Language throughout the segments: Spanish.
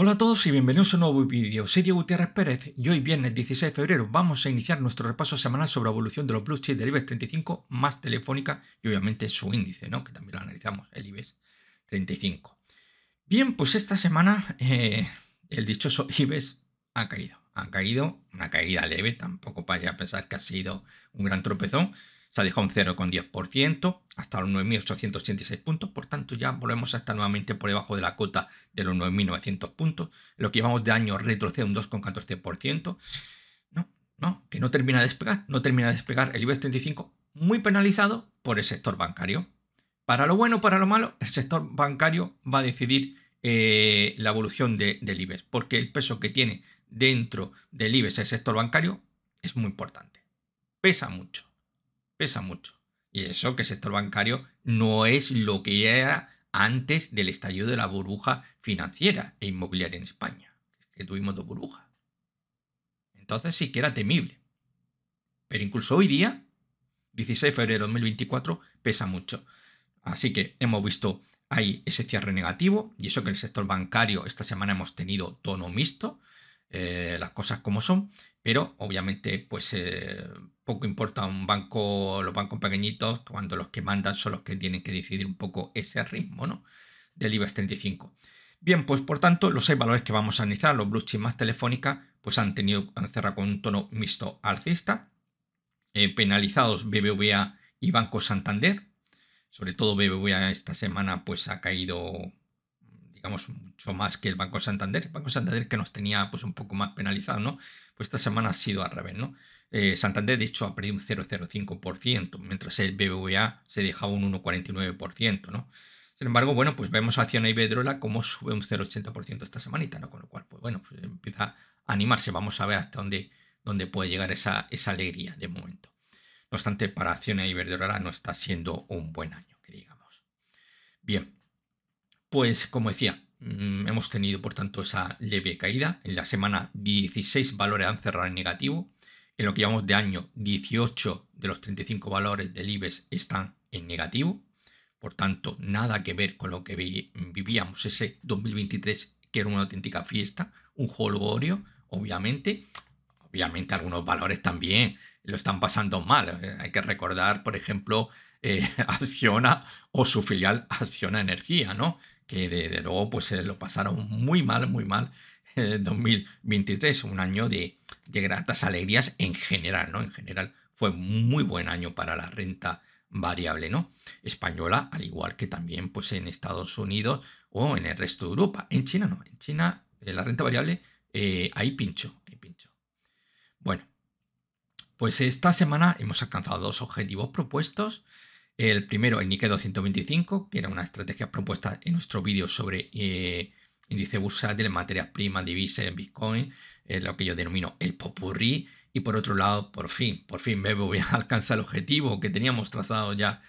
Hola a todos y bienvenidos a un nuevo vídeo. Soy Diego Gutiérrez Pérez y hoy viernes 16 de febrero vamos a iniciar nuestro repaso semanal sobre la evolución de los blue chips del IBEX 35 más Telefónica y obviamente su índice, ¿no? que también lo analizamos, el IBEX 35. Bien, pues esta semana eh, el dichoso IBEX ha caído. Ha caído, una caída leve, tampoco para a pensar que ha sido un gran tropezón, Dejó un 0,10% hasta los 9.886 puntos, por tanto ya volvemos a estar nuevamente por debajo de la cota de los 9.900 puntos. Lo que llevamos de año retrocede un 2,14%. No, no, que no termina de despegar, no termina de despegar el IBEX 35, muy penalizado por el sector bancario. Para lo bueno, para lo malo, el sector bancario va a decidir eh, la evolución del IBEX, porque el peso que tiene dentro del IBEX el sector bancario es muy importante. Pesa mucho pesa mucho. Y eso que el sector bancario no es lo que era antes del estallido de la burbuja financiera e inmobiliaria en España, que tuvimos dos burbujas. Entonces sí que era temible. Pero incluso hoy día, 16 de febrero de 2024, pesa mucho. Así que hemos visto ahí ese cierre negativo y eso que el sector bancario esta semana hemos tenido tono mixto, eh, las cosas como son, pero obviamente pues eh, poco importa un banco, los bancos pequeñitos, cuando los que mandan son los que tienen que decidir un poco ese ritmo, ¿no? Del IBEX 35. Bien, pues por tanto, los seis valores que vamos a analizar, los blue y más telefónica, pues han tenido, han cerrado con un tono mixto alcista. Eh, penalizados BBVA y Banco Santander. Sobre todo BBVA esta semana pues ha caído, digamos, mucho más que el Banco Santander. Banco Santander que nos tenía pues un poco más penalizado, ¿no? Pues esta semana ha sido al revés, ¿no? Eh, Santander, de hecho, ha perdido un 0,05%, mientras el BBVA se dejaba un 1,49%, ¿no? Sin embargo, bueno, pues vemos a acción Iberdrola como sube un 0,80% esta semanita, ¿no? Con lo cual, pues bueno, pues empieza a animarse. Vamos a ver hasta dónde, dónde puede llegar esa, alegría de momento. No obstante, para acción Iberdrola no está siendo un buen año, que digamos. Bien, pues como decía, mm, hemos tenido por tanto esa leve caída. En la semana 16 valores han cerrado en negativo en lo que llevamos de año, 18 de los 35 valores del IBEX están en negativo. Por tanto, nada que ver con lo que vivíamos ese 2023, que era una auténtica fiesta, un holgorio, obviamente. Obviamente algunos valores también lo están pasando mal. Hay que recordar, por ejemplo, eh, Acciona o su filial Acciona Energía, ¿no? Que desde de luego pues lo pasaron muy mal, muy mal 2023, un año de, de, gratas alegrías en general, ¿no? En general fue muy buen año para la renta variable, ¿no? Española, al igual que también pues en Estados Unidos o en el resto de Europa. En China no, en China eh, la renta variable eh, ahí pincho, ahí pincho. Bueno, pues esta semana hemos alcanzado dos objetivos propuestos. El primero, el Nikkei 225, que era una estrategia propuesta en nuestro vídeo sobre eh, índice bursátil, materias primas, divisas, Bitcoin, es lo que yo denomino el popurrí. Y por otro lado, por fin, por fin voy me a alcanzar el objetivo que teníamos trazado ya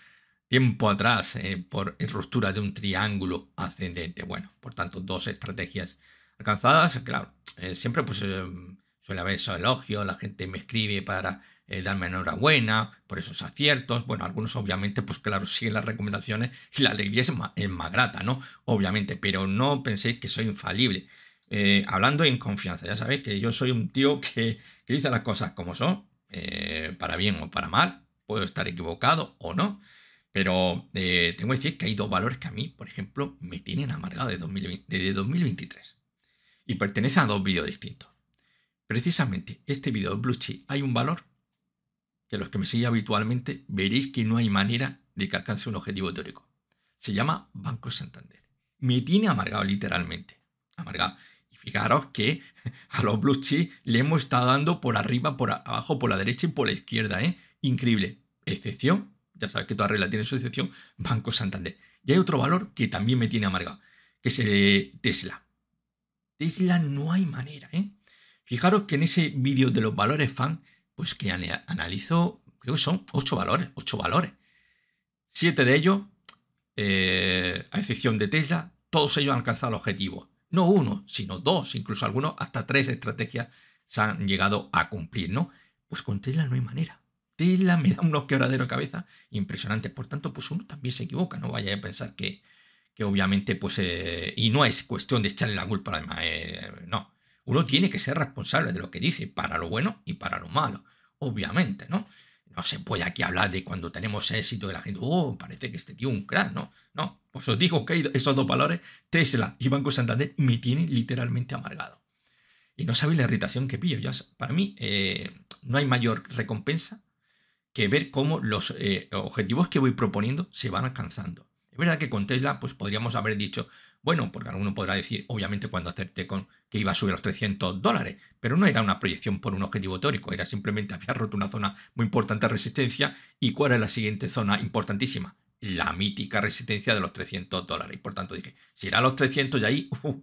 tiempo atrás eh, por ruptura de un triángulo ascendente. Bueno, por tanto, dos estrategias alcanzadas. Claro, eh, siempre pues em, suele haber esos elogios, la gente me escribe para eh, darme enhorabuena por esos aciertos. Bueno, algunos obviamente, pues claro, siguen las recomendaciones y la alegría es más, grata, ¿no? Obviamente, pero no penséis que soy infalible. Eh, hablando en confianza, ya sabéis que yo soy un tío que, dice las cosas como son, eh, para bien o para mal, puedo estar equivocado o no, pero tengo que decir que hay dos valores que a mí, por ejemplo, me tienen amargado de 2023 y pertenecen a dos vídeos distintos. Precisamente este vídeo de Blue hay un valor que los que me seguís habitualmente veréis que no hay manera de que alcance un objetivo teórico. Se llama Banco Santander. Me tiene amargado literalmente. Amargado. Y fijaros que a los blue chips le hemos estado dando por arriba, por abajo, por la derecha y por la izquierda. ¿eh? Increíble. Excepción. Ya sabes que toda regla tiene su excepción. Banco Santander. Y hay otro valor que también me tiene amargado. Que es eh, Tesla. Tesla no hay manera. ¿eh? Fijaros que en ese vídeo de los valores fan pues que analizo, creo que son ocho valores, ocho valores. Siete de ellos, eh, a excepción de Tesla, todos ellos han alcanzado el objetivo. No uno, sino dos, incluso algunos, hasta tres estrategias se han llegado a cumplir, ¿no? Pues con Tesla no hay manera. Tesla me da unos quebraderos de cabeza impresionantes. Por tanto, pues uno también se equivoca, no vaya a pensar que, obviamente, pues, eh, y no es cuestión de echarle la culpa a eh, no uno tiene que ser responsable de lo que dice, para lo bueno y para lo malo, obviamente, ¿no? No se puede aquí hablar de cuando tenemos éxito de la gente, oh, parece que este tío es un crack, ¿no? No, pues os digo que esos dos valores, Tesla y Banco Santander, me tienen literalmente amargado. Y no sabéis la irritación que pillo. Ya, para mí eh, no hay mayor recompensa que ver cómo los eh, objetivos que voy proponiendo se van alcanzando. Es verdad que con Tesla pues podríamos haber dicho, bueno, porque alguno podrá decir, obviamente cuando hacerte con que iba a subir a los 300 dólares, pero no era una proyección por un objetivo teórico, era simplemente había roto una zona muy importante de resistencia y cuál era la siguiente zona importantísima, la mítica resistencia de los 300 dólares. Y por tanto dije, si era los 300 y ahí, uh, uh,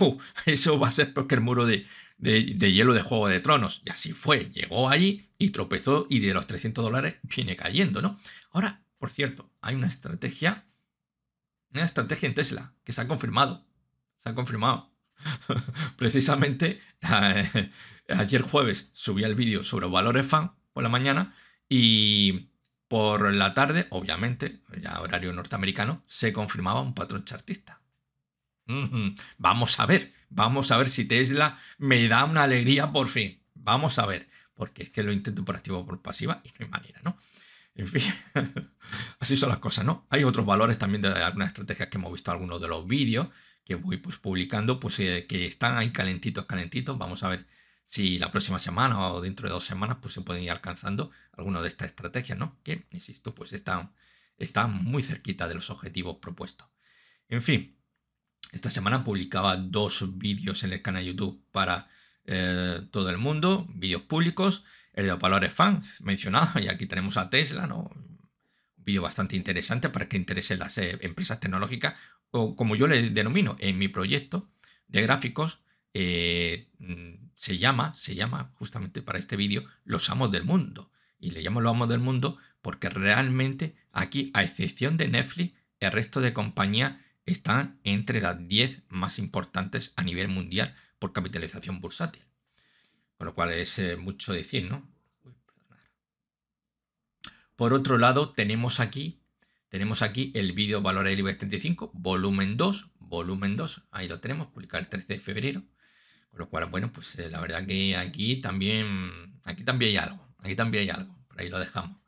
uh, eso va a ser porque el muro de, de, hielo de Juego de Tronos. Y así fue, llegó ahí y tropezó y de los 300 dólares viene cayendo, ¿no? Ahora, por cierto, hay una estrategia, una estrategia en Tesla que se ha confirmado, se ha confirmado. Precisamente ayer jueves subí el vídeo sobre valores fan por la mañana y por la tarde, obviamente, ya horario norteamericano, se confirmaba un patrón chartista. Vamos a ver, vamos a ver si Tesla me da una alegría por fin. Vamos a ver, porque es que lo intento por activo o por pasiva y no hay manera, ¿no? En fin, así son las cosas, ¿no? Hay otros valores también de algunas estrategias que hemos visto en algunos de los vídeos, que voy pues publicando, pues eh, que están ahí calentitos, calentitos. Vamos a ver si la próxima semana o dentro de dos semanas pues se pueden ir alcanzando alguna de estas estrategias, ¿no? Que, insisto, pues están, muy cerquita de los objetivos propuestos. En fin, esta semana publicaba dos vídeos en el canal YouTube para eh, todo el mundo, vídeos públicos, el de valores fans mencionado, y aquí tenemos a Tesla, ¿no? Un vídeo bastante interesante para que interesen las eh, empresas tecnológicas como yo le denomino en mi proyecto de gráficos, eh, mm, se llama, se llama justamente para este vídeo, los amos del mundo. Y le llamo los amos del mundo porque realmente aquí, a excepción de Netflix, el resto de compañías están entre las 10 más importantes a nivel mundial por capitalización bursátil. Con lo cual es eh, mucho decir, ¿no? Por otro lado, tenemos aquí tenemos aquí el vídeo valor del IBEX 35, volumen 2, volumen 2, ahí lo tenemos, publicado el 13 de febrero. Con lo cual, bueno, pues eh, la verdad que aquí también, aquí también hay algo, aquí también hay algo, por ahí lo dejamos.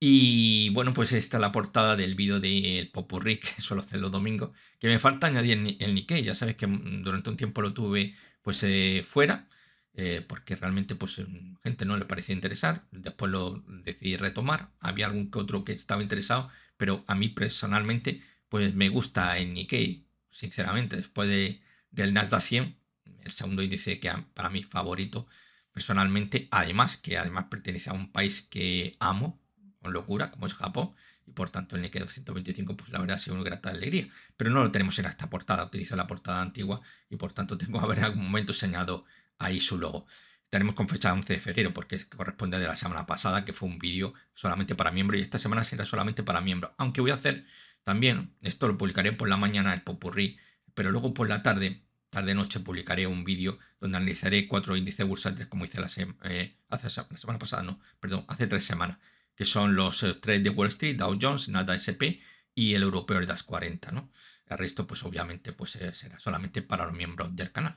Y bueno, pues esta es la portada del vídeo del Popurrí, que suelo hacer los domingos, que me falta añadir el, Nikkei, ya sabes que mm, durante un tiempo lo tuve pues eh, fuera, eh, porque realmente pues mm, gente no le parecía interesar, después lo decidí retomar, había algún que otro que estaba interesado, pero a mí personalmente pues me gusta el Nikkei, sinceramente, después de, del Nasdaq 100, el segundo índice que para mí favorito personalmente, además que además pertenece a un país que amo con locura, como es Japón, y por tanto el Nikkei 225, pues la verdad ha sido una grata alegría, pero no lo tenemos en esta portada, utilizo la portada antigua y por tanto tengo que haber en algún momento enseñado ahí su logo tenemos con fecha 11 de febrero, porque corresponde de la semana pasada, que fue un vídeo solamente para miembros, y esta semana será solamente para miembros. Aunque voy a hacer también, esto lo publicaré por la mañana, el popurrí, pero luego por la tarde, tarde-noche, publicaré un vídeo donde analizaré cuatro índices bursátiles, como hice la, eh, hace, semana pasada, no, perdón, hace tres semanas, que son los eh, tres de Wall Street, Dow Jones, Nada SP y el europeo de las 40, El resto, pues obviamente, pues eh, será solamente para los miembros del canal.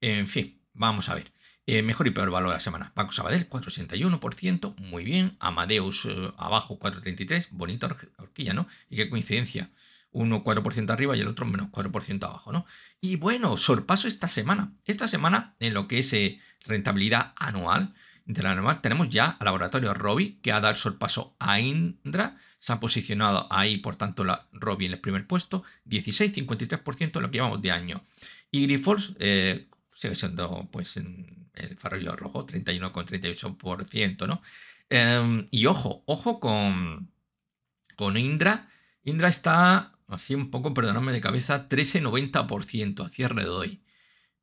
En fin, vamos a ver. Eh, mejor y peor valor de la semana. Paco Sabadell, 4,61%. muy bien. Amadeus eh, abajo, 4,33%, bonita horquilla, ¿no? Y qué coincidencia. Uno 4% arriba y el otro menos 4% abajo, ¿no? Y bueno, sorpaso esta semana. Esta semana, en lo que es eh, rentabilidad anual de la normal, tenemos ya a laboratorio Robi, que ha dado sorpaso a Indra. Se ha posicionado ahí, por tanto, la Robi en el primer puesto, 16,53% lo que llevamos de año. Y Grifols, eh, sigue siendo pues el farollo rojo, 31,38%, ¿no? Em, y ojo, ojo con, con Indra. Indra está, así un poco, perdonadme de cabeza, 13,90% a cierre de hoy.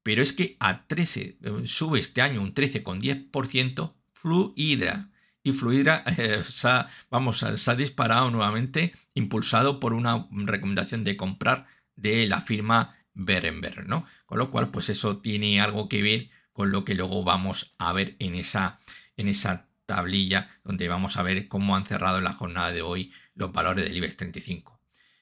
Pero es que a 13, em, sube este año un 13,10% Fluidra. Y Fluidra eh, se, vamos, se ha disparado nuevamente, impulsado por una recomendación de comprar de la firma ver en ver, ¿no? Con lo cual, pues eso tiene algo que ver con lo que luego vamos a ver en esa, en esa tablilla donde vamos a ver cómo han cerrado en la jornada de hoy los valores del IBEX 35.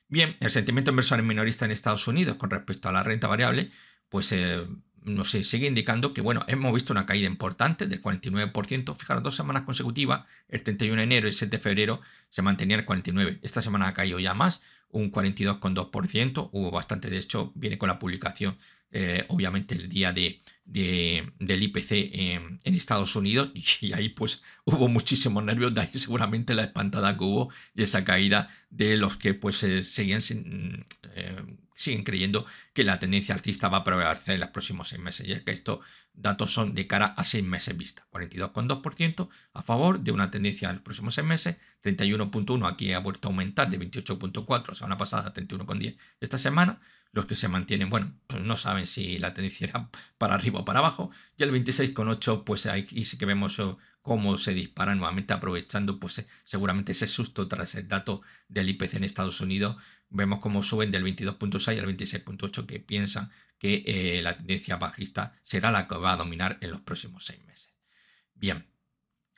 Bien, el sentimiento inversor minorista en Estados Unidos con respecto a la renta variable, pues eh, no sé, sigue indicando que, bueno, hemos visto una caída importante del 49%. Fijaros, dos semanas consecutivas, el 31 de enero y el 7 de febrero se mantenía el 49%. Esta semana ha caído ya más, un 42,2%. Hubo bastante, de hecho, viene con la publicación, eh, obviamente, el día de, del IPC em, en, Estados Unidos y ahí pues hubo muchísimos nervios, de ahí seguramente la espantada que hubo y esa caída de los que pues eh, seguían sin... Eh, siguen creyendo que la tendencia alcista va a prevalecer en los próximos seis meses, ya que estos datos son de cara a seis meses vista. 42,2% a favor de una tendencia en los próximos seis meses, 31,1% aquí ha vuelto a aumentar de 28,4% la semana pasada, a 31,10% esta semana, los que se mantienen, bueno, pues no saben si la tendencia era para arriba o para abajo, y el 26,8 pues ahí sí que vemos eh, cómo se dispara nuevamente aprovechando pues eh, seguramente ese susto tras el dato del IPC en Estados Unidos, vemos cómo suben del 22.6 al 26.8 que piensan que eh, la tendencia bajista será la que va a dominar en los próximos seis meses. Bien,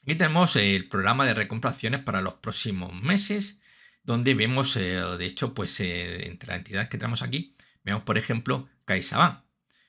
aquí tenemos el programa de recompraciones para los próximos meses, donde vemos, de hecho, pues entre las entidades que tenemos aquí, Veamos, por ejemplo, CaixaBank,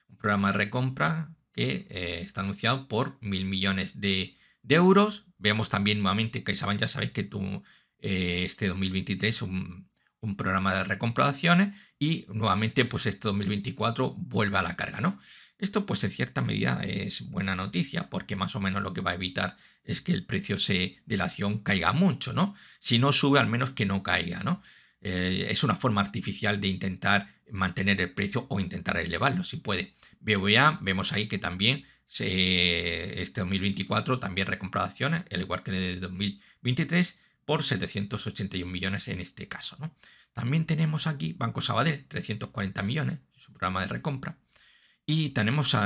un programa de recompra que eh, está anunciado por mil millones de, euros. Veamos también nuevamente, CaixaBank ya sabéis que tú, eh, este 2023 un, un programa de recompra de acciones y nuevamente pues este 2024 vuelve a la carga, ¿no? Esto pues en cierta medida es buena noticia porque más o menos lo que va a evitar es que el precio de la acción caiga mucho, ¿no? Si no sube al menos que no caiga, ¿no? Eh, es una forma artificial de intentar mantener el precio o intentar elevarlo si puede. BBVA, vemos ahí que también este 2024 también recompra acciones, al igual que el de 2023, por 781 millones en este caso. ¿no? También tenemos aquí Banco Sabadell, 340 millones, su programa de recompra. Y tenemos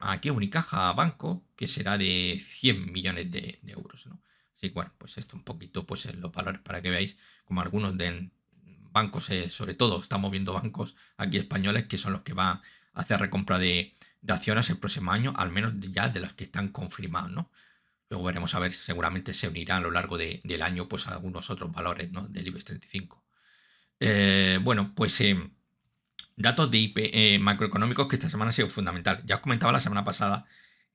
aquí Unicaja Banco, que será de 100 millones de, euros. ¿no? Así que bueno, pues esto un poquito pues en los valores para que veáis como algunos den bancos, eh, sobre todo, estamos viendo bancos aquí españoles que son los que van a hacer recompra de, acciones el próximo año, al menos ya de las que están confirmadas, ¿no? Luego veremos a ver, seguramente se unirá a lo largo del año pues algunos otros valores del IBEX 35. Eh, bueno, pues eh, datos de IP, macroeconómicos que esta semana ha sido fundamental. Ya os comentaba la semana pasada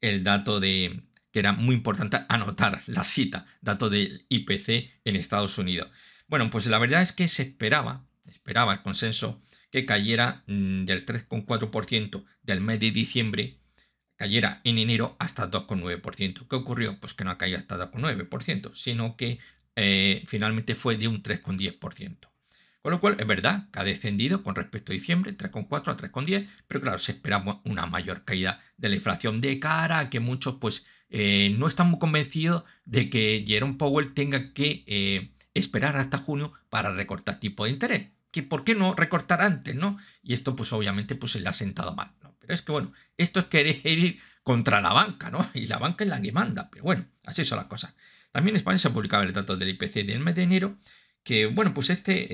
el dato de que era muy importante anotar la cita, datos del IPC en Estados Unidos. Bueno, pues la verdad es que se esperaba, esperaba el consenso que cayera mm, del 3,4% del mes de diciembre, cayera en enero hasta 2,9%. ¿Qué ocurrió? Pues que no ha caído hasta 2,9%, sino que eh, finalmente fue de un 3,10%. Con lo cual, es verdad que ha descendido con respecto a diciembre, 3,4 a 3,10, pero claro, se esperaba una mayor caída de la inflación de cara a que muchos pues eh, no están muy convencidos de que Jerome Powell tenga que eh, esperar hasta junio para recortar tipo de interés. Que por qué no recortar antes, ¿no? Y esto, pues obviamente, pues se le ha sentado mal, ¿no? Pero es que bueno, esto es querer ir contra la banca, ¿no? Y la banca es la que manda, pero bueno, así son las cosas. También en España se publicado el dato del IPC del mes de enero, que bueno, pues este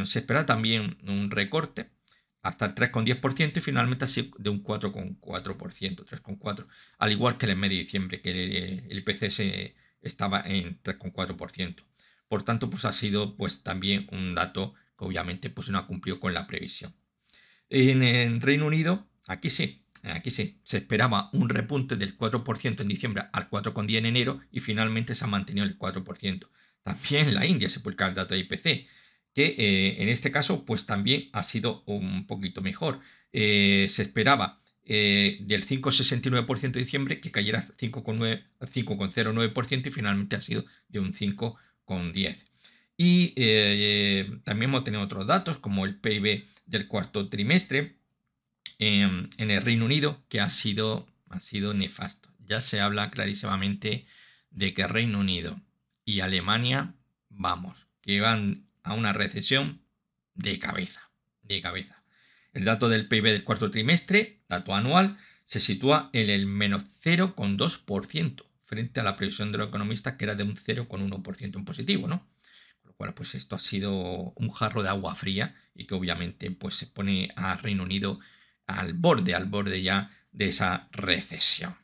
eh, se espera también un recorte hasta el 3,10% y finalmente así de un 4,4%, 3,4%, al igual que el mes de diciembre, que el, el IPC se estaba en 3,4%. Por tanto, pues ha sido pues también un dato que obviamente pues no ha cumplido con la previsión. En, el Reino Unido, aquí sí, aquí sí, se esperaba un repunte del 4% en diciembre al 4,10 en enero y finalmente se ha mantenido el 4%. También la India se publica el dato de IPC, que eh, en este caso pues también ha sido un poquito mejor. Eh, se esperaba eh, del 5,69% en diciembre que cayera 5,09% y finalmente ha sido de un 5% con 10. Y eh, también hemos tenido otros datos como el PIB del cuarto trimestre em, en, el Reino Unido, que ha sido, ha sido nefasto. Ya se habla clarísimamente de que Reino Unido y Alemania, vamos, que van a una recesión de cabeza, de cabeza. El dato del PIB del cuarto trimestre, dato anual, se sitúa en el menos 0,2% frente a la previsión de los economistas que era de un 0,1% en positivo, ¿no? Con lo cual, pues esto ha sido un jarro de agua fría y que obviamente pues se pone a Reino Unido al borde, al borde ya de esa recesión.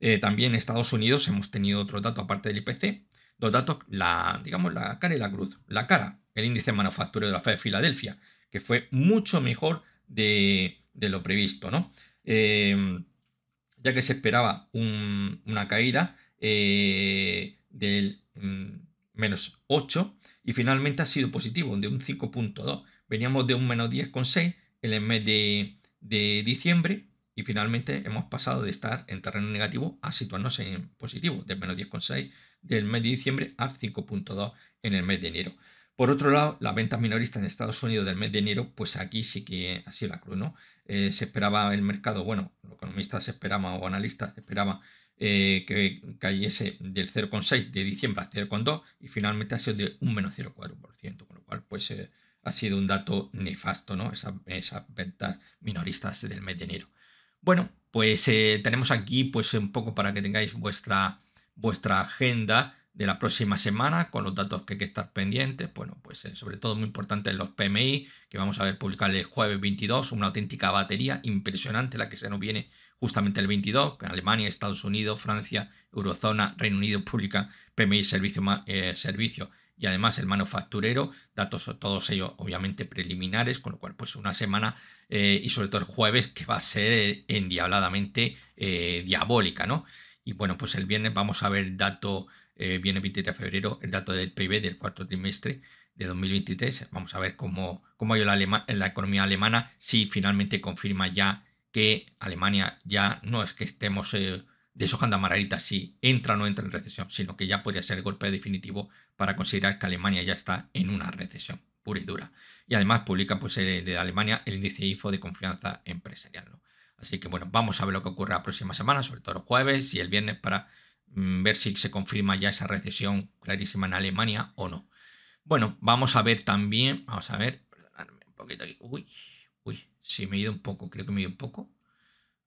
Eh, también en Estados Unidos hemos tenido otro dato aparte del IPC, dos datos, la, digamos, la cara y la cruz. La cara, el índice manufactura de la FED de Filadelfia, que fue mucho mejor de, lo previsto, ¿no? Eh, ya que se esperaba una caída eh, del mm, menos 8 y finalmente ha sido positivo, de un 5.2. Veníamos de un menos 10,6 en el mes de, de diciembre y finalmente hemos pasado de estar en terreno negativo a situarnos en positivo, de menos 10,6 del mes de diciembre al 5.2 en el mes de enero. Por otro lado, las ventas minoristas en Estados Unidos del mes de enero, pues aquí sí que ha sido la cruz, ¿no? Eh, se esperaba el mercado, bueno, los economistas esperaban o analistas esperaban eh, que cayese del 0,6 de diciembre a 0,2 y finalmente ha sido de un menos 0,4%, con lo cual pues eh, ha sido un dato nefasto, ¿no? esas ventas minoristas del mes de enero. Bueno, pues tenemos aquí pues un poco para que tengáis vuestra, vuestra agenda de la próxima semana con los datos que hay que estar pendientes. Bueno, pues eh, sobre todo muy importante los PMI, que vamos a ver publicar el jueves 22, una auténtica batería impresionante la que se nos viene justamente el 22, en Alemania, Estados Unidos, Francia, Eurozona, Reino Unido Pública, PMI servicio, eh, servicio y además el manufacturero, datos todos ellos obviamente preliminares, con lo cual pues una semana eh, y sobre todo el jueves que va a ser endiabladamente diabólica, ¿no? Y bueno, pues el viernes vamos a ver datos eh, viene 23 de febrero el dato del PIB del cuarto trimestre de 2023. Vamos a ver cómo, cómo ido la, la economía alemana, si finalmente confirma ya que Alemania ya no es que estemos eh, a Margarita si entra o no entra en recesión, sino que ya podría ser el golpe definitivo para considerar que Alemania ya está en una recesión pura y dura. Y además publica pues, eh, de Alemania el índice IFO de confianza empresarial. Así que bueno, vamos a ver lo que ocurre la próxima semana, sobre todo el jueves y el viernes para Mm, ver si se confirma ya esa recesión clarísima en Alemania o no. Bueno, vamos a ver también, vamos a ver, perdonadme un poquito aquí. Uy, uy, si me he ido un poco, creo que me he ido un poco.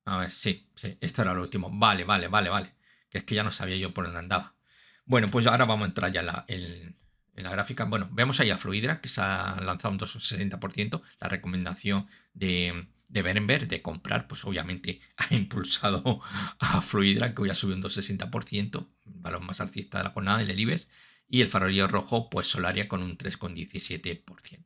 A ver, sí, sí, esto era lo último. Vale, vale, vale, vale. Que es que ya no sabía yo por dónde andaba. Bueno, pues ahora vamos a entrar ya en la, en la gráfica. Bueno, vemos ahí a Fluidra, que se ha lanzado un 260%, la recomendación de, de ver en ver, de comprar, pues obviamente ha impulsado a Fluidra, que hoy ha subido un 2,60%, valor más alcista de la jornada, el Elibes, y el farolillo rojo, pues Solaria con un 3,17%.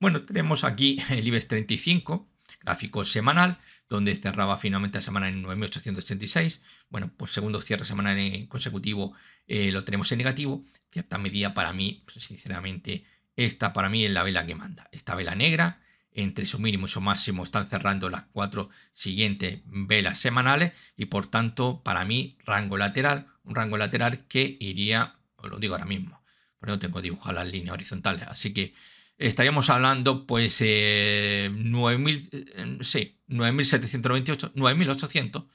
Bueno, tenemos aquí el IBEX 35, gráfico semanal, donde cerraba finalmente la semana en 9.886. Bueno, pues segundo cierre semanal consecutivo eh, lo tenemos en negativo. Cierta medida para mí, pues sinceramente, esta para mí es la vela que manda. Esta vela negra, entre su mínimo y su máximo están cerrando las cuatro siguientes velas semanales y por tanto para mí rango lateral, un rango lateral que iría, os lo digo ahora mismo, porque no tengo dibujadas las líneas horizontales, así que estaríamos hablando pues eh, 9.000, 9.798, 9.800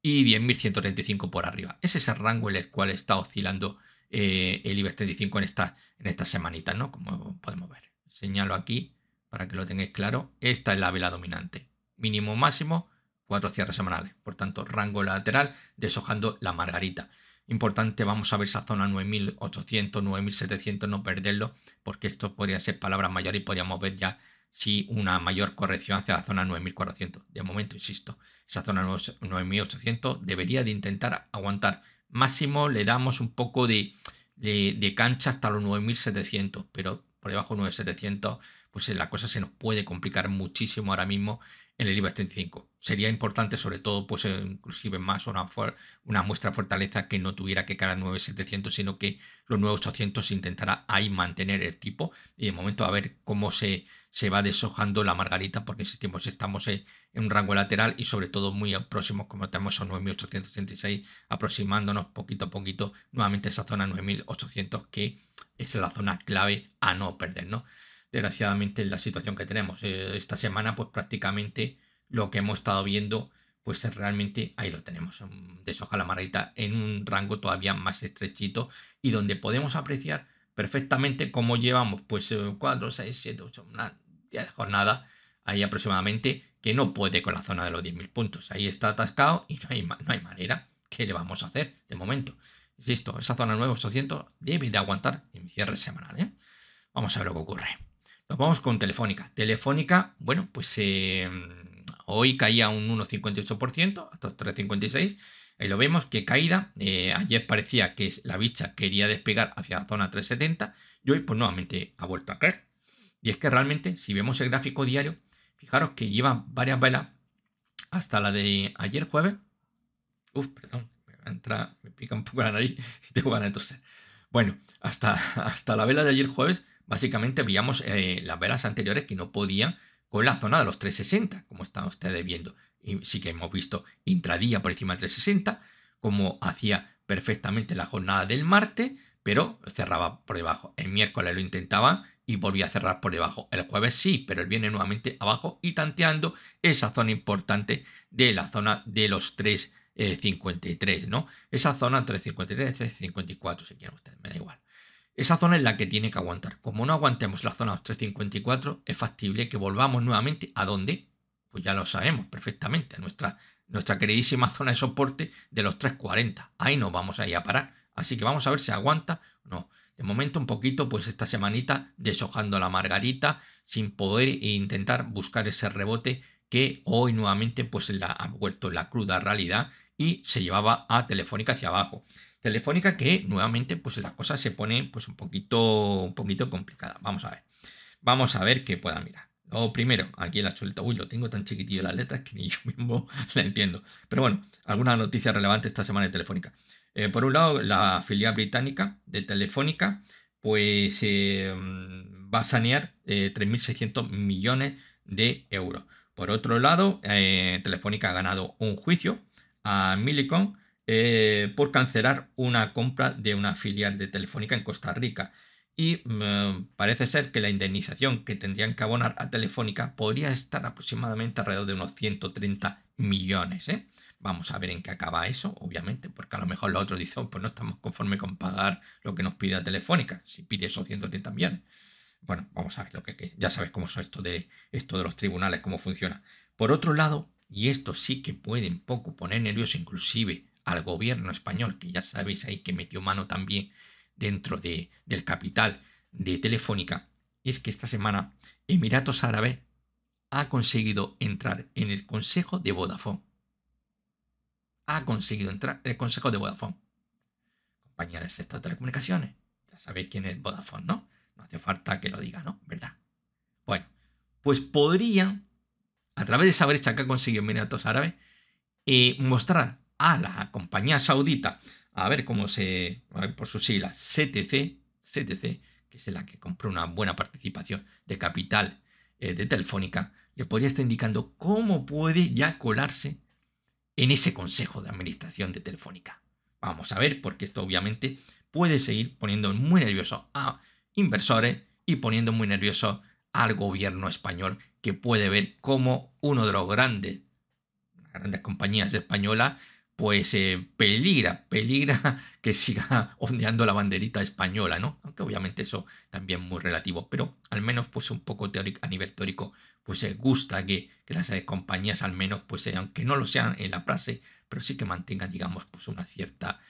y 10.135 por arriba. Ese es el rango en el cual está oscilando eh, el IBEX 35 en, esta, en estas semanitas, ¿no? Como podemos ver. Señalo aquí para que lo tengáis claro, esta es la vela dominante. Mínimo máximo, cuatro cierres semanales. Por tanto, rango lateral deshojando la margarita. Importante, vamos a ver esa zona 9800, 9700, no perderlo, porque esto podría ser palabra mayor y podríamos ver ya si una mayor corrección hacia la zona 9400. De momento, insisto, esa zona 9800 debería de intentar aguantar. Máximo le damos un poco de, cancha hasta los 9700, pero por debajo de 9700 pues eh, la cosa se nos puede complicar muchísimo ahora mismo en el IBEX 35. Sería importante, sobre todo, pues eh, inclusive más una, una muestra de fortaleza que no tuviera que caer a 9700, sino que los 9800 intentara ahí mantener el tipo y de momento a ver cómo se, se va deshojando la margarita, porque insistimos, estamos eh, en un rango lateral y sobre todo muy próximos, como tenemos a 9.866, aproximándonos poquito a poquito nuevamente a esa zona 9.800, que es la zona clave a no perder, ¿no? desgraciadamente en la situación que tenemos. Eh, esta semana, pues prácticamente lo que hemos estado viendo, pues es realmente ahí lo tenemos, de la margarita en un rango todavía más estrechito y donde podemos apreciar perfectamente cómo llevamos, pues 4, 6, 7, 8, una de jornadas ahí aproximadamente, que no puede con la zona de los 10.000 puntos. Ahí está atascado y no hay, manera. que le vamos a hacer de momento? Insisto, esa zona nueva, 800 debe de aguantar en cierre semanal. ¿eh? Vamos a ver lo que ocurre. Nos vamos con Telefónica. Telefónica, bueno, pues em, hoy caía un 1,58%, hasta 3,56%. Ahí lo vemos, que caída. Eh, ayer parecía que la bicha quería despegar hacia la zona 3,70 y hoy pues nuevamente ha vuelto a caer. Y es que realmente, si vemos el gráfico diario, fijaros que lleva varias velas hasta la de ayer jueves. Uf, perdón, me, entra, me pica un poco la nariz y tengo ganas de toser. Bueno, hasta, hasta la vela de ayer jueves básicamente veíamos eh, las velas anteriores que no podían con la zona de los 360, como están ustedes viendo. Y sí que hemos visto intradía por encima de 360, como hacía perfectamente la jornada del martes, pero cerraba por debajo. El miércoles lo intentaba y volvía a cerrar por debajo. El jueves sí, pero él viene nuevamente abajo y tanteando esa zona importante de la zona de los 353, eh, ¿no? Esa zona 353, 354, si quieren ustedes, me da igual. Esa zona es la que tiene que aguantar. Como no aguantemos la zona de los 354, es factible que volvamos nuevamente a donde? Pues ya lo sabemos perfectamente, a nuestra, nuestra queridísima zona de soporte de los 340. Ahí nos vamos a ir a parar. Así que vamos a ver si aguanta o no. De momento un poquito, pues esta semanita deshojando la margarita sin poder intentar buscar ese rebote que hoy nuevamente pues la, ha vuelto la cruda realidad y se llevaba a Telefónica hacia abajo. Telefónica que nuevamente pues las cosas se pone pues un poquito, un poquito complicada. Vamos a ver. Vamos a ver qué pueda mirar. Lo primero, aquí la chuleta, uy, lo tengo tan chiquitito las letras que ni yo mismo la entiendo. Pero bueno, algunas noticias relevantes esta semana de Telefónica. Eh, por un lado, la filial británica de Telefónica pues eh, mm, va a sanear 3.600 eh, millones de euros. Por otro lado, eh, Telefónica ha ganado un juicio a Millicom eh, por cancelar una compra de una filial de Telefónica en Costa Rica. Y mm, parece ser que la indemnización que tendrían que abonar a Telefónica podría estar aproximadamente alrededor de unos 130 millones. ¿eh? Vamos a ver en qué acaba eso, obviamente, porque a lo mejor los otros dicen, oh, pues no estamos conformes con pagar lo que nos pide Telefónica, si pide esos 130 millones. Bueno, vamos a ver lo que, que ya sabes cómo son estos de esto de los tribunales, cómo funciona. Por otro lado, y esto sí que puede un poco poner nervioso inclusive al gobierno español, que ya sabéis ahí que metió mano también dentro del capital de Telefónica, es que esta semana Emiratos Árabes ha conseguido entrar en el Consejo de Vodafone. Ha conseguido entrar en el Consejo de Vodafone. Compañía del sector de telecomunicaciones. Ya sabéis quién es Vodafone, ¿no? No hace falta que lo diga, ¿no? ¿Verdad? Bueno, pues podría a través de esa brecha que ha conseguido Emiratos Árabes, eh, mostrar a la compañía saudita, a ver cómo se, por sus siglas, CTC, CTC, que es la que compró una buena participación de capital eh, de Telefónica, le podría estar indicando cómo puede ya colarse en ese consejo de administración de Telefónica. Vamos a ver, porque esto obviamente puede seguir poniendo muy nervioso a inversores y poniendo muy nervioso al gobierno español, que puede ver cómo uno de los grandes, grandes compañías españolas, pues eh, peligra, peligra que siga ondeando la banderita española, ¿no? Aunque obviamente eso también muy relativo, pero al menos pues un poco teórico, a nivel teórico, pues se gusta que, las eh, compañías al menos, pues eh, aunque no lo sean en la frase, pero sí que mantengan, digamos, pues una cierta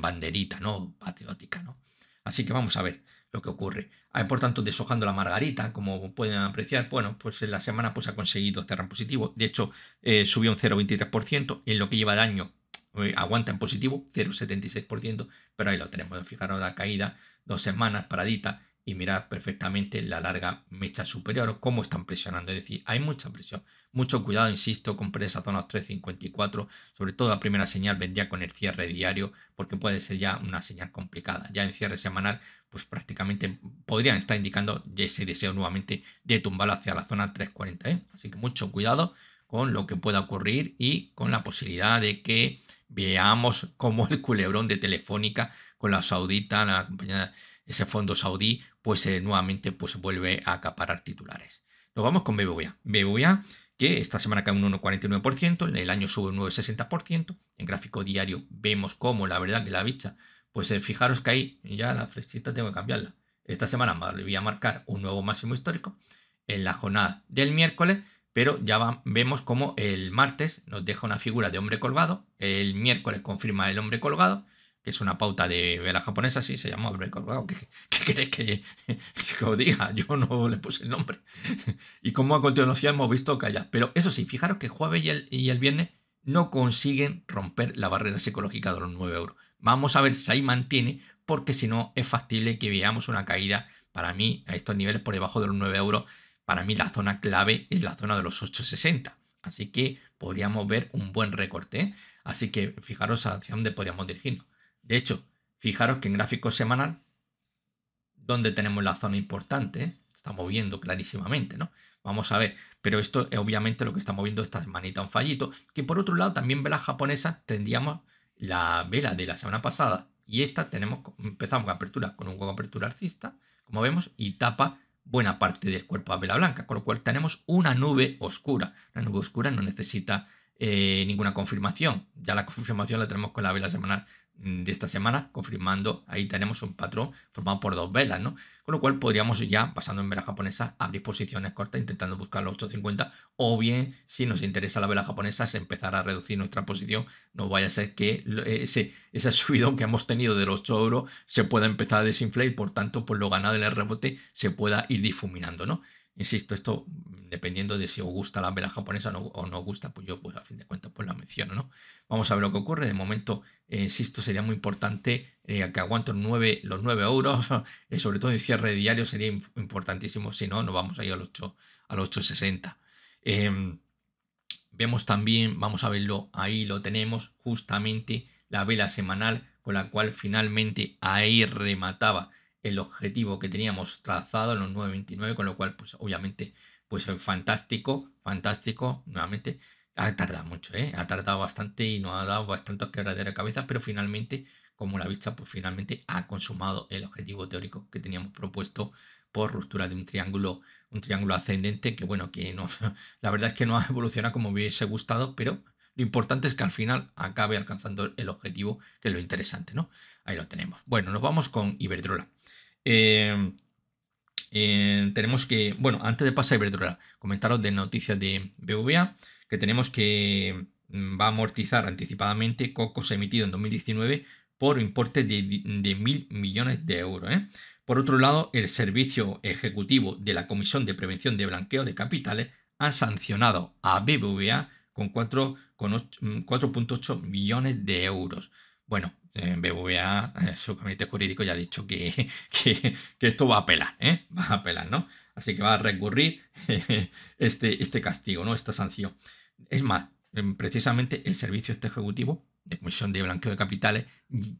banderita, ¿no? Patriótica, ¿no? Así que vamos a ver lo que ocurre. Hay, ah, por tanto, deshojando la margarita, como pueden apreciar, bueno, pues en la semana pues ha conseguido cerrar positivo. De hecho, subió un 0,23% en lo que lleva daño eh, aguanta en positivo, 0,76%, pero ahí lo tenemos. Fijaros la caída, dos semanas, paradita, y mirad perfectamente la larga mecha superior, cómo están presionando. Es decir, hay mucha presión. Mucho cuidado, insisto, con esa zona 354, sobre todo la primera señal vendría con el cierre diario, porque puede ser ya una señal complicada. Ya en cierre semanal, pues prácticamente podrían estar indicando ese deseo nuevamente de tumbar hacia la zona 340. ¿eh? Así que mucho cuidado con lo que pueda ocurrir y con la posibilidad de que Veamos cómo el culebrón de Telefónica con la saudita, la compañía, ese fondo saudí, pues eh, nuevamente pues, vuelve a acaparar titulares. Nos vamos con BBVA. BBVA que esta semana cae un 1,49%, en el año sube un 9,60%. En gráfico diario vemos cómo la verdad que la bicha, pues eh, fijaros que ahí ya la flechita tengo que cambiarla. Esta semana voy a marcar un nuevo máximo histórico en la jornada del miércoles pero ya vemos como el martes nos deja una figura de hombre colgado, el miércoles confirma el hombre colgado, que es una pauta de vela japonesa, sí, se llama hombre colgado, ¿qué, queréis que, os diga? Yo no le puse el nombre. Y como a continuación hemos visto callas, pero eso sí, fijaros que jueves y el, y el viernes no consiguen romper la barrera psicológica de los 9 euros. Vamos a ver si ahí mantiene, porque si no es factible que veamos una caída para mí a estos niveles por debajo de los 9 euros para mí la zona clave es la zona de los 860. Así que podríamos ver un buen recorte. ¿eh? Así que fijaros hacia dónde podríamos dirigirnos. De hecho, fijaros que en gráfico semanal, donde tenemos la zona importante, ¿eh? está moviendo clarísimamente, ¿no? Vamos a ver, pero esto es obviamente lo que está moviendo esta manita un fallito, que por otro lado también vela japonesa, tendríamos la vela de la semana pasada y esta tenemos, empezamos con apertura con un hueco de apertura artista. como vemos, y tapa buena parte del cuerpo a vela blanca, con lo cual tenemos una nube oscura. La nube oscura no necesita eh, ninguna confirmación, ya la confirmación la tenemos con la vela semanal Mm, de esta semana, confirmando, ahí tenemos un patrón formado por dos velas, ¿no? Con lo cual podríamos ya, pasando en vela japonesa, abrir posiciones cortas intentando buscar los 8.50 o bien, si nos interesa la vela japonesa, se empezará a reducir nuestra posición, no vaya a ser que ese, ese subidón que hemos tenido de los 8 euros se pueda empezar a desinflar y por tanto, por lo ganado del rebote se pueda ir difuminando, ¿no? Insisto, esto mm, dependiendo de si os gusta la vela japonesa o no os gusta, pues yo pues a fin de cuentas pues la menciono, ¿no? Vamos a ver lo que ocurre. De momento, eh, insisto, sería muy importante eh, que aguanto los 9 euros, eh, sobre todo en cierre diario sería importantísimo, si no, nos vamos a ir al los al 8.60. Em, vemos también, vamos a verlo, ahí lo tenemos, justamente la vela semanal con la cual finalmente ahí remataba el objetivo que teníamos trazado en los 9.29, con lo cual, pues obviamente, pues fantástico, fantástico, nuevamente. Ha tardado mucho, ¿eh? ha tardado bastante y nos ha dado bastantes quebraderos de cabeza, pero finalmente, como la vista, pues finalmente ha consumado el objetivo teórico que teníamos propuesto por ruptura de un triángulo, un triángulo ascendente, que bueno, que no, la verdad es que no ha evolucionado como hubiese gustado, pero lo importante es que al final acabe alcanzando el objetivo, que es lo interesante, ¿no? Ahí lo tenemos. Bueno, nos vamos con Iberdrola. Em, em, tenemos que, bueno, antes de pasar a Iberdrola, comentaros de noticias de BVA, que tenemos que mm, va a amortizar anticipadamente cocos emitido en 2019 por importe de, de mil millones de euros. ¿eh? Por otro lado, el servicio ejecutivo de la Comisión de Prevención de Blanqueo de Capitales ha sancionado a BBVA con 4,8 mm, millones de euros. Bueno, eh, BBVA, eh, su comité jurídico ya ha dicho que, que, esto va a apelar, ¿eh? va a apelar, ¿no? Así que va a recurrir este, este castigo, ¿no? Esta sanción. Es más, eh, precisamente el servicio este ejecutivo de Comisión de Blanqueo de Capitales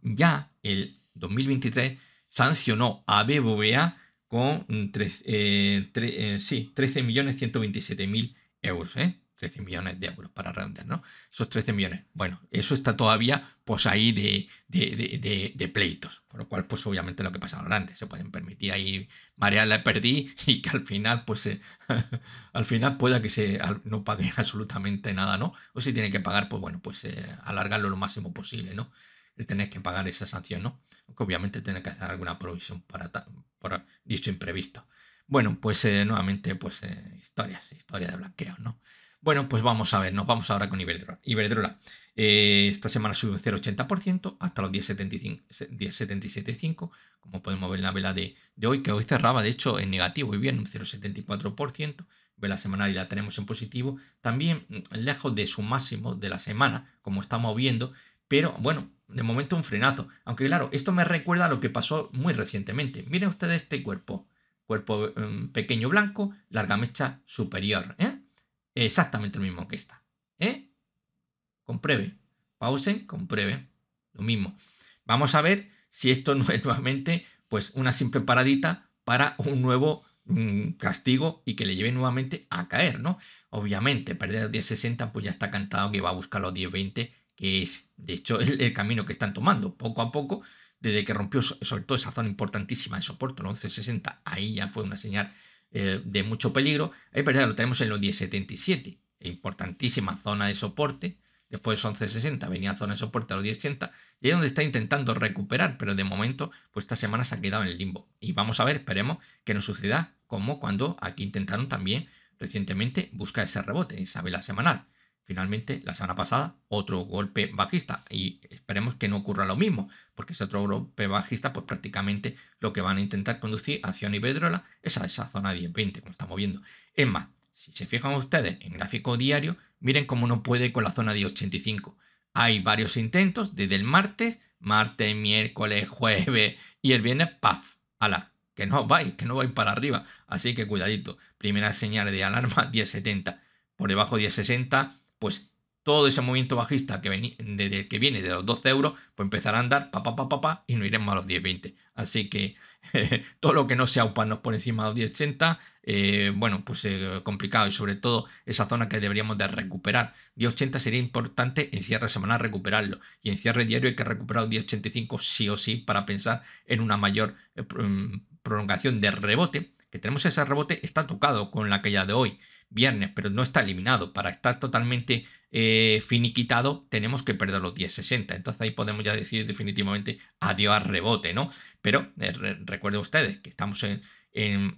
ya el 2023 sancionó a BBVA con 13, eh, 13.127.000 euros. ¿eh? 13 millones de euros para render, ¿no? Esos 13 millones. Bueno, eso está todavía pues ahí de, pleitos. Por lo cual, pues obviamente lo que pasa ahora antes. Se pueden permitir ahí marear la perdí y que al final, pues eh, al final pueda que se no pague absolutamente nada, ¿no? O si tiene que pagar, pues bueno, pues eh, alargarlo lo máximo posible, ¿no? le tener que pagar esa sanción, ¿no? obviamente tiene que hacer alguna provisión para, dicho imprevisto. Bueno, pues eh, nuevamente, pues historias, historias de blanqueo, ¿no? Bueno, pues vamos a ver, nos vamos ahora con Iberdrola. Iberdrola eh, esta semana subió un 0,80% hasta los 10,77,5, como podemos ver en la vela de, hoy, que hoy cerraba de hecho en negativo y bien, un 0,74%. Vela semanal y la tenemos en positivo, también mm, lejos de su máximo de la semana, como estamos viendo, pero bueno, de momento un frenazo. Aunque claro, esto me recuerda a lo que pasó muy recientemente. Miren ustedes este cuerpo, cuerpo mm, pequeño blanco, larga mecha superior, ¿eh? exactamente lo mismo que esta. ¿Eh? Compruebe. Pausen, compruebe. Lo mismo. Vamos a ver si esto no es nuevamente pues una simple paradita para un nuevo mm, castigo y que le lleve nuevamente a caer, ¿no? Obviamente, perder el 10.60 pues ya está cantado que va a buscar los 10.20, que es de hecho el, camino que están tomando poco a poco desde que rompió sobre todo esa zona importantísima de soporte, los 11.60, ahí ya fue una señal eh, de mucho peligro. Ahí perdón, lo tenemos en los 1077, importantísima zona de soporte. Después 1160 venía zona de soporte a los 1080 y ahí es donde está intentando recuperar, pero de momento, pues esta semana se ha quedado en el limbo. Y vamos a ver, esperemos que no suceda como cuando aquí intentaron también recientemente buscar ese rebote, esa vela semanal finalmente la semana pasada otro golpe bajista y esperemos que no ocurra lo mismo, porque ese otro golpe bajista pues prácticamente lo que van a intentar conducir hacia esa es a esa zona 10-20 como estamos viendo. Es más, si se fijan ustedes en gráfico diario, miren cómo no puede con la zona de 85. Hay varios intentos desde el martes, martes, miércoles, jueves y el viernes, ¡paf! ¡Ala! Que no vais, que no vais para arriba. Así que cuidadito. Primera señal de alarma 1070. Por debajo 1060 pues todo ese movimiento bajista que, que viene de los 12 euros, pues empezará a andar pa, pa, pa, pa, y no iremos a los 10,20. Así que todo lo que no sea nos por encima de los 10,80, eh, bueno, pues eh, complicado y sobre todo esa zona que deberíamos de recuperar. 10,80 sería importante en cierre semanal recuperarlo y en cierre diario hay que recuperar los 10,85 sí o sí para pensar en una mayor eh, prolongación de rebote, que tenemos ese rebote, está tocado con la que ya de hoy viernes, pero no está eliminado. Para estar totalmente eh, finiquitado, tenemos que perder los 10.60. Entonces ahí podemos ya decir definitivamente adiós al rebote, ¿no? Pero eh, recuerden ustedes que estamos en,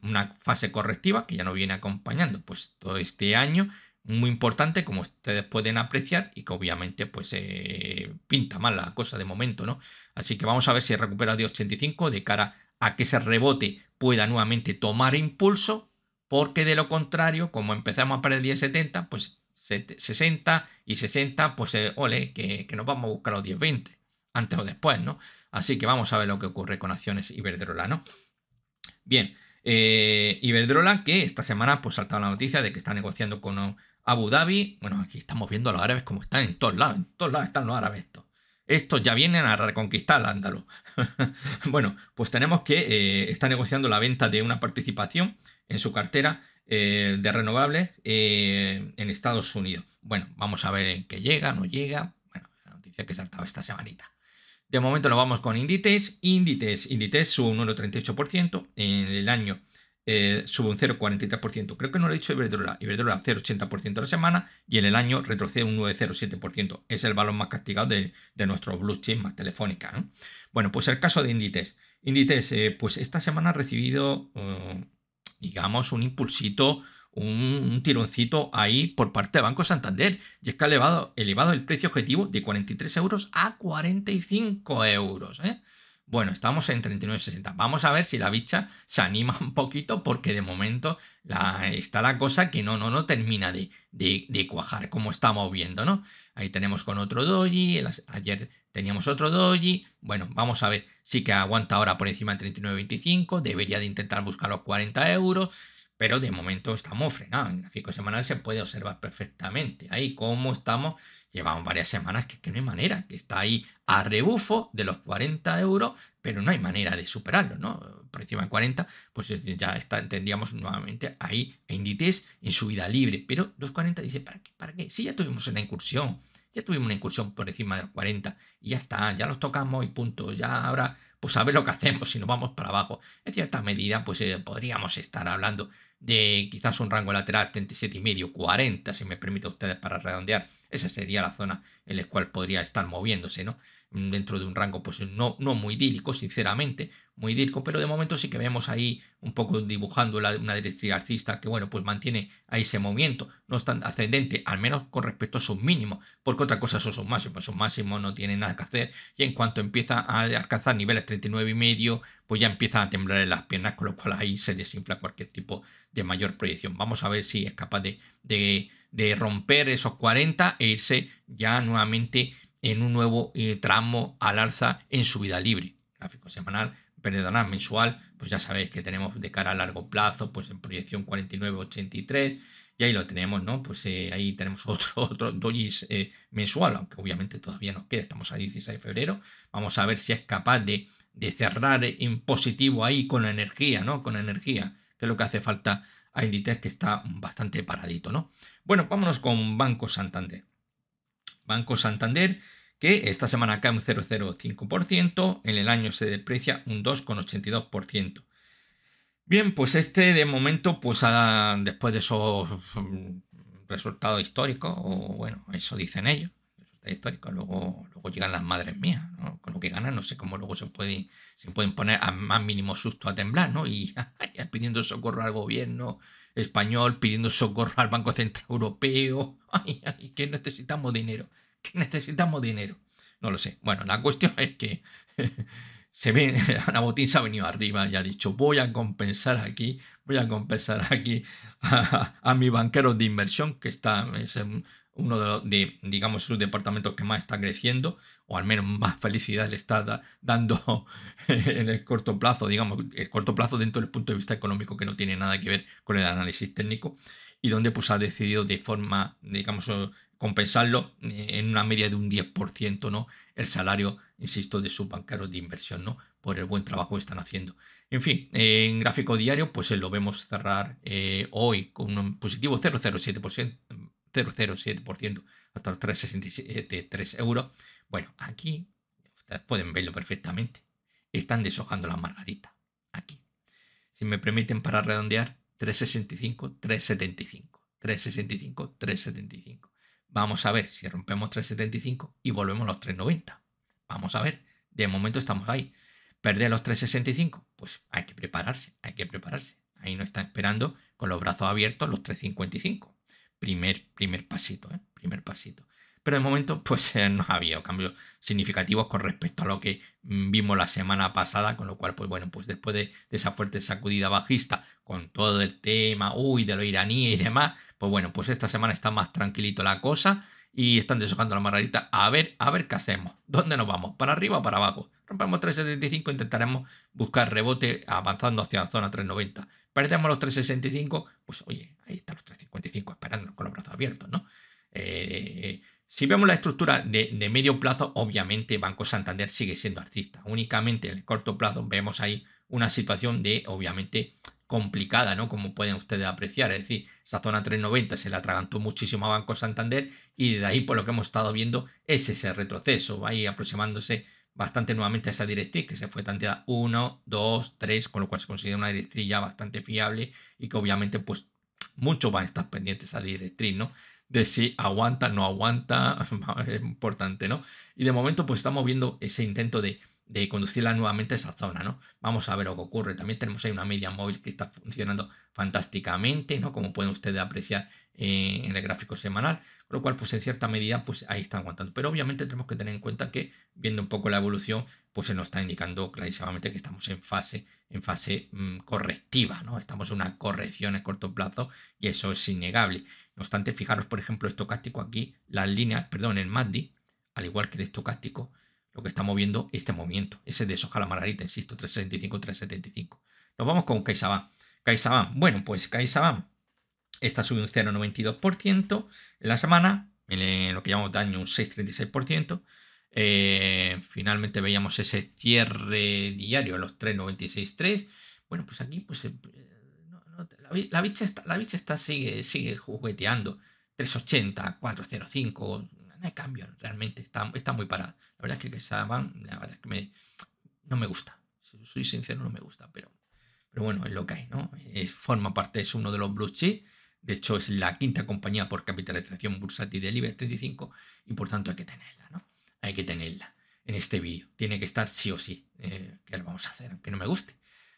una fase correctiva que ya nos viene acompañando pues todo este año muy importante, como ustedes pueden apreciar, y que obviamente pues eh, pinta mal la cosa de momento, ¿no? Así que vamos a ver si recupera de 85 de cara a que ese rebote pueda nuevamente tomar impulso porque de lo contrario, como empezamos a perder 10,70, 70, pues 60 y 60, pues eh, ole, que, nos vamos a buscar los 10, 20, antes o después, ¿no? Así que vamos a ver lo que ocurre con acciones Iberdrola, ¿no? Bien, eh, Iberdrola, que esta semana pues saltaba la noticia de que está negociando con Abu Dhabi. Bueno, aquí estamos viendo a los árabes como están en todos lados, en todos lados están los árabes estos. Estos ya vienen a reconquistar al Ándalo. bueno, pues tenemos que estar eh, está negociando la venta de una participación en su cartera eh, de renovables eh, en Estados Unidos. Bueno, vamos a ver en qué llega, no llega. Bueno, la noticia que saltaba esta semanita. De momento lo vamos con Inditex. Inditex, Inditex sube un 1,38% en el año. Eh, sube un 0,43%. Creo que no lo he dicho Iberdrola. Iberdrola 0,80% la semana y en el año retrocede un 9,07%. Es el valor más castigado de, nuestro blue chip más telefónica. Bueno, pues el caso de Inditex. Inditex, pues esta semana ha recibido digamos, un impulsito, un, tironcito ahí por parte de Banco Santander. Y es que ha elevado, elevado el precio objetivo de 43 euros a 45 euros. ¿eh? Bueno, estamos en 39.60. Vamos a ver si la bicha se anima un poquito porque de momento está la cosa que no, no, no termina de, de, cuajar como estamos viendo, ¿no? Ahí tenemos con otro doji, ayer teníamos otro doji. Bueno, vamos a ver, si que aguanta ahora por encima de 39.25, debería de intentar buscar los 40 euros, pero de momento estamos frenados. En el gráfico semanal se puede observar perfectamente ahí cómo estamos Llevamos varias semanas que, no hay manera, que está ahí a rebufo de los 40 euros, pero no hay manera de superarlo, ¿no? Por encima de 40, pues ya está, tendríamos nuevamente ahí a Inditex en subida libre, pero los 40 dice, ¿para qué? ¿Para qué? Si ya tuvimos una incursión, ya tuvimos una incursión por encima de los 40 y ya está, ya los tocamos y punto, ya habrá pues a ver lo que hacemos si nos vamos para abajo. En cierta medida, pues eh, podríamos estar hablando de quizás un rango lateral 375 40, si me permite ustedes para redondear. Esa sería la zona en la cual podría estar moviéndose, ¿no? Mm, dentro de un rango pues no, no muy idílico, sinceramente, muy idílico, pero de momento sí que vemos ahí un poco dibujando una directriz alcista que bueno, pues mantiene a ese movimiento, no es tan ascendente, al menos con respecto a sus mínimos, porque otra cosa son sus máximos, sus máximos no tienen nada que hacer y en cuanto empieza a alcanzar niveles 39 y medio, pues ya empieza a temblar en las piernas, con lo cual ahí se desinfla cualquier tipo de mayor proyección. Vamos a ver si es capaz de, de romper esos 40 e irse ya nuevamente en un nuevo eh, tramo al alza en su vida libre. Gráfico semanal, perdonad, mensual, pues ya sabéis que tenemos de cara a largo plazo, pues en proyección 49,83 y ahí lo tenemos, ¿no? Pues eh, ahí tenemos otro, otro doyis eh, mensual, aunque obviamente todavía nos queda, estamos a 16 de febrero, vamos a ver si es capaz de, de cerrar en positivo ahí con energía, ¿no? Con energía, que es lo que hace falta a Inditex que está bastante paradito, ¿no? Bueno, vámonos con Banco Santander. Banco Santander, que esta semana cae un 0,05%, en el año se deprecia un 2,82%. Bien, pues este de momento, pues después de esos mm, resultados históricos, o bueno, eso dicen ellos, resultados históricos, luego, luego llegan las madres mías, con lo que ganan, no sé cómo luego se, puede, se pueden poner a más mínimo susto a temblar, ¿no? y pidiendo socorro al gobierno español pidiendo socorro al Banco Central Europeo. Ay, ay, que necesitamos dinero, que necesitamos dinero. No lo sé. Bueno, la cuestión es que se ve, Ana Botín se ha venido arriba y ha dicho, voy a compensar aquí, voy a compensar aquí a, mi banquero de inversión, que está, uno de, digamos, sus departamentos que más está creciendo, o al menos más felicidad le está dando en el corto plazo, digamos, el corto plazo dentro del punto de vista económico que no tiene nada que ver con el análisis técnico, y donde pues ha decidido de forma, digamos, compensarlo eh, en una media de un 10%, ¿no? El salario, insisto, de sus bancarios de inversión, ¿no? Por el buen trabajo que están haciendo. En fin, en gráfico diario, pues lo vemos cerrar eh, hoy con un positivo 0,07%, 0,07% hasta los 3,67 euros. Bueno, aquí ustedes pueden verlo perfectamente. Están deshojando las margaritas. Aquí. Si me permiten para redondear, 3,65, 3,75. 3,65, 3,75. Vamos a ver si rompemos 3,75 y volvemos a los 3,90. Vamos a ver. De momento estamos ahí. Perder los 3,65, pues hay que prepararse, hay que prepararse. Ahí nos están esperando con los brazos abiertos los 3,55 primer, primer pasito, ¿eh? primer pasito. Pero de momento, pues eh, no ha habido cambios significativos con respecto a lo que mm, vimos la semana pasada, con lo cual, pues bueno, pues después de, esa fuerte sacudida bajista, con todo el tema, uy, de lo iraní y demás, pues bueno, pues esta semana está más tranquilito la cosa y están deshojando la margarita. A ver, a ver qué hacemos. ¿Dónde nos vamos? ¿Para arriba o para abajo? Rompemos 3.75, intentaremos buscar rebote avanzando hacia la zona 3.90. Perdemos los 365, pues oye, ahí están los 355 esperando con los brazos abiertos, ¿no? Eh, si vemos la estructura de, medio plazo, obviamente Banco Santander sigue siendo artista. Únicamente en el corto plazo vemos ahí una situación de, obviamente, complicada, ¿no? Como pueden ustedes apreciar. Es decir, esa zona 390 se la atragantó muchísimo a Banco Santander y de ahí, por lo que hemos estado viendo, es ese retroceso. Va ir aproximándose bastante nuevamente esa directriz que se fue tanteada 1, 2, 3, con lo cual se considera una directriz ya bastante fiable y que obviamente pues Mucho va a estar pendiente a esa directriz, ¿no? De si aguanta, no aguanta, es importante, ¿no? Y de momento pues estamos viendo ese intento de de conducirla nuevamente a esa zona, ¿no? Vamos a ver lo que ocurre. También tenemos ahí una media móvil que está funcionando fantásticamente, ¿no? Como pueden ustedes apreciar eh, en el gráfico semanal, con lo cual, pues en cierta medida, pues ahí está aguantando. Pero obviamente tenemos que tener en cuenta que, viendo un poco la evolución, pues se nos está indicando clarísimamente que estamos en fase, en fase mm, correctiva, ¿no? Estamos en una corrección a corto plazo y eso es innegable. No obstante, fijaros, por ejemplo, estocástico aquí, las líneas, perdón, el MACD, al igual que el estocástico, lo que está moviendo este movimiento, ese de esos calamaraditas, insisto, 365, 375. Nos vamos con CaixaBank. CaixaBank, bueno, pues CaixaBank, está sube un 0,92% en la semana, en lo que llamamos daño un 6,36%. Eh, finalmente veíamos ese cierre diario en los 3,96,3. Bueno, pues aquí pues, eh, la, bicha está, sigue, sigue jugueteando. 3,80, 4,05, no hay cambio, realmente está, está muy parada. La verdad es que que van la verdad es que me, no me gusta. soy sincero, no me gusta, pero, pero bueno, es lo que hay, ¿no? Eh, forma parte, es uno de los blue chips. De hecho, es la quinta compañía por capitalización bursátil del IBEX 35 y por tanto hay que tenerla, ¿no? Hay que tenerla en este vídeo. Tiene que estar sí o sí, eh, que lo vamos a hacer, aunque no me guste.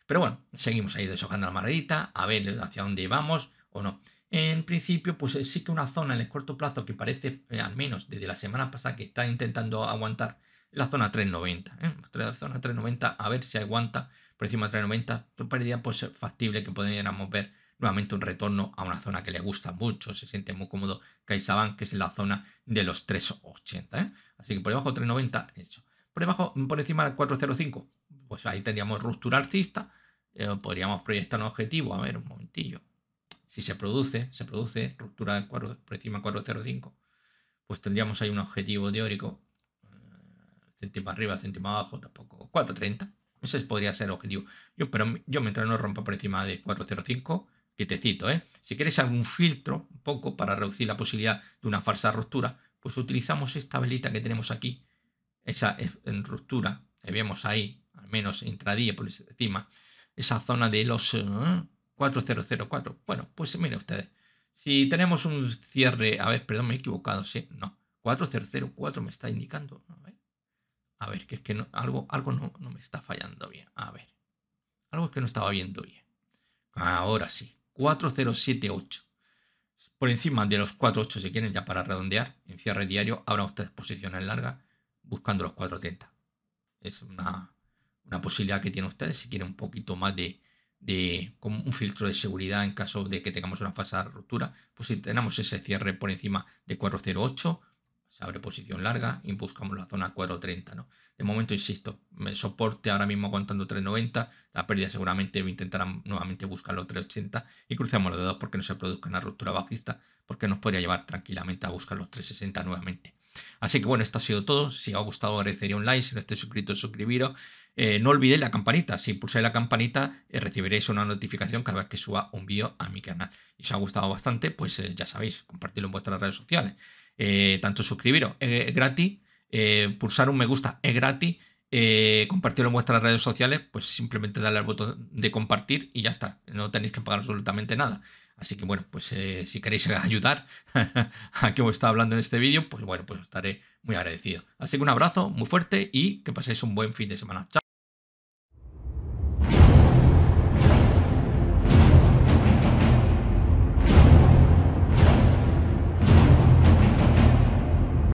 Pero bueno, seguimos ahí deshojando la margarita, a ver hacia dónde vamos o no en principio, pues eh, sí que una zona en el corto plazo que parece, eh, al menos desde la semana pasada, que está intentando aguantar la zona 390. ¿eh? La zona 390, a ver si aguanta por encima de 390. Parecía pues factible que pudiéramos ver nuevamente un retorno a una zona que le gusta mucho, se siente muy cómodo CaixaBank, que es la zona de los 380. Así que por debajo 390, eso. Por debajo, por encima de 405, pues ahí tendríamos ruptura alcista. podríamos proyectar un objetivo, a ver, un momentillo si se produce, se produce ruptura por encima de 405, pues tendríamos ahí un objetivo teórico, eh, céntimo arriba, céntimo abajo, tampoco, 430. Ese podría ser el objetivo. Yo, pero yo mientras no rompa por encima de 405, que te cito, ¿eh? Si quieres algún filtro, un poco, para reducir la posibilidad de una falsa ruptura, pues utilizamos esta velita que tenemos aquí, esa eh, ruptura, que vemos ahí, al menos intradía por encima, esa zona de los... Eh, 4004. Bueno, pues miren ustedes. Si tenemos un cierre, a ver, perdón, me he equivocado, sí, no. 4004 me está indicando. A ver, que es que algo, algo no, no, me está fallando bien. A ver, algo es que no estaba viendo bien. Ahora sí, 4078. Por encima de los 48 si quieren, ya para redondear, en cierre diario, abran ustedes posiciones largas buscando los 480 Es una, una posibilidad que tienen ustedes si quieren un poquito más de, de como un filtro de seguridad en caso de que tengamos una falsa ruptura, pues si tenemos ese cierre por encima de 408, se abre posición larga y buscamos la zona 430, ¿no? De momento, insisto, me soporte ahora mismo aguantando 390, la pérdida seguramente intentarán nuevamente buscar los 380 y cruzamos los dedos porque no se produzca una ruptura bajista, porque nos podría llevar tranquilamente a buscar los 360 nuevamente. Así que bueno, esto ha sido todo. Si os ha gustado agradecería un like, si no estáis suscritos suscribiros. Eh, no olvidéis la campanita. Si pulsáis la campanita eh, recibiréis una notificación cada vez que suba un vídeo a mi canal. Y si os ha gustado bastante, pues eh, ya sabéis, compartirlo en vuestras redes sociales. tanto suscribiros es gratis, pulsar un me gusta es gratis. compartirlo en vuestras redes sociales, pues simplemente darle al botón de compartir y ya está. No tenéis que pagar absolutamente nada. Así que bueno, pues eh, si queréis ayudar a que os está hablando en este vídeo, pues bueno, pues estaré muy agradecido. Así que un abrazo muy fuerte y que paséis un buen fin de semana. Chao.